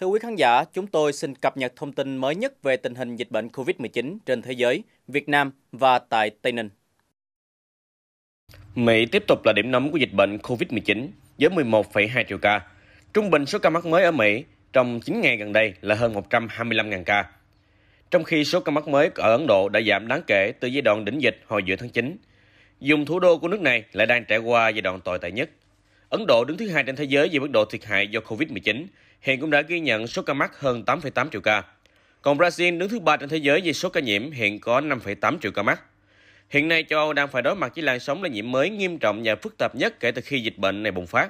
Thưa quý khán giả, chúng tôi xin cập nhật thông tin mới nhất về tình hình dịch bệnh COVID-19 trên thế giới, Việt Nam và tại Tây Ninh. Mỹ tiếp tục là điểm nóng của dịch bệnh COVID-19 với 11,2 triệu ca. Trung bình số ca mắc mới ở Mỹ trong 9 ngày gần đây là hơn 125.000 ca. Trong khi số ca mắc mới ở Ấn Độ đã giảm đáng kể từ giai đoạn đỉnh dịch hồi giữa tháng 9, dùng thủ đô của nước này lại đang trải qua giai đoạn tồi tệ nhất – Ấn Độ đứng thứ hai trên thế giới về mức độ thiệt hại do Covid-19, hiện cũng đã ghi nhận số ca mắc hơn 8,8 triệu ca. Còn Brazil đứng thứ ba trên thế giới về số ca nhiễm, hiện có 5,8 triệu ca mắc. Hiện nay châu Âu đang phải đối mặt với làn sóng lây nhiễm mới nghiêm trọng và phức tạp nhất kể từ khi dịch bệnh này bùng phát.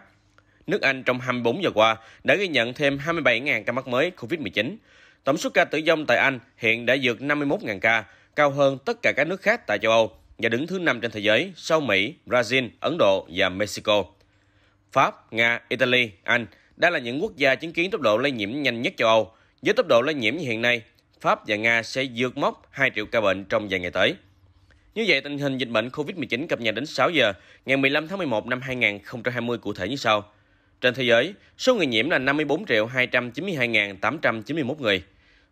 Nước Anh trong 24 giờ qua đã ghi nhận thêm 27.000 ca mắc mới COVID-19. Tổng số ca tử vong tại Anh hiện đã vượt 51.000 ca, cao hơn tất cả các nước khác tại châu Âu và đứng thứ 5 trên thế giới sau Mỹ, Brazil, Ấn Độ và Mexico. Pháp, Nga, Italy, Anh đã là những quốc gia chứng kiến tốc độ lây nhiễm nhanh nhất châu Âu. Với tốc độ lây nhiễm như hiện nay, Pháp và Nga sẽ vượt mốc 2 triệu ca bệnh trong vài ngày tới. Như vậy, tình hình dịch bệnh COVID-19 cập nhật đến 6 giờ ngày 15 tháng 11 năm 2020 cụ thể như sau. Trên thế giới, số người nhiễm là 54 292.891 người.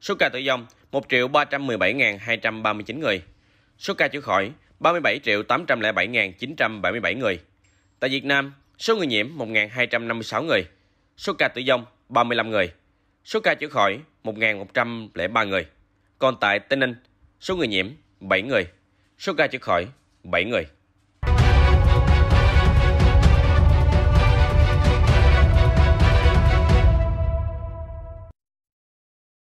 Số ca tử vong 1 317.239 người. Số ca chữa khỏi 37 807.977 người. Tại Việt Nam, Số người nhiễm 1.256 người. Số ca tử vong 35 người. Số ca chữa khỏi 1.103 người. Còn tại Tây Ninh, số người nhiễm 7 người. Số ca chữa khỏi 7 người.